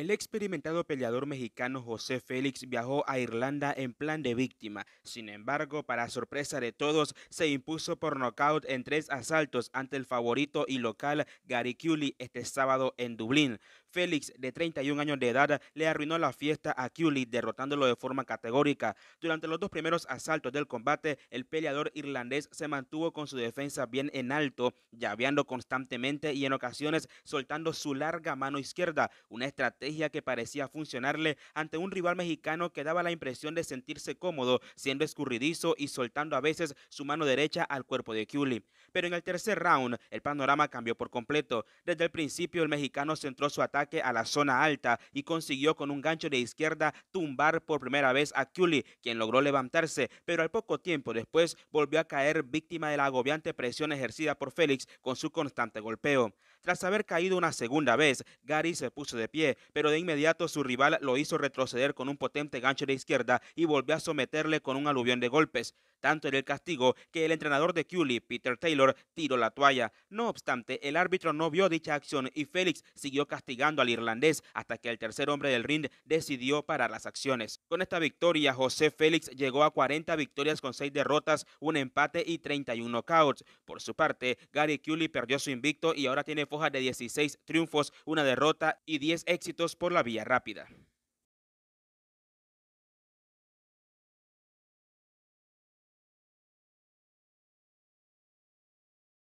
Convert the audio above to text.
El experimentado peleador mexicano José Félix viajó a Irlanda en plan de víctima. Sin embargo, para sorpresa de todos, se impuso por nocaut en tres asaltos ante el favorito y local Gary Cully este sábado en Dublín. Félix, de 31 años de edad, le arruinó la fiesta a Cully, derrotándolo de forma categórica. Durante los dos primeros asaltos del combate, el peleador irlandés se mantuvo con su defensa bien en alto, llaveando constantemente y en ocasiones soltando su larga mano izquierda, una estrategia que parecía funcionarle ante un rival mexicano que daba la impresión de sentirse cómodo, siendo escurridizo y soltando a veces su mano derecha al cuerpo de Cully. Pero en el tercer round, el panorama cambió por completo. Desde el principio, el mexicano centró su ataque a la zona alta y consiguió con un gancho de izquierda tumbar por primera vez a Cully, quien logró levantarse, pero al poco tiempo después volvió a caer víctima de la agobiante presión ejercida por Félix con su constante golpeo. Tras haber caído una segunda vez, Gary se puso de pie, pero de inmediato su rival lo hizo retroceder con un potente gancho de izquierda y volvió a someterle con un aluvión de golpes. Tanto en el castigo que el entrenador de Cooley, Peter Taylor, tiró la toalla. No obstante, el árbitro no vio dicha acción y Félix siguió castigando al irlandés hasta que el tercer hombre del ring decidió parar las acciones. Con esta victoria, José Félix llegó a 40 victorias con 6 derrotas, un empate y 31 knockouts. Por su parte, Gary Cooley perdió su invicto y ahora tiene foja de 16 triunfos, una derrota y 10 éxitos por la vía rápida.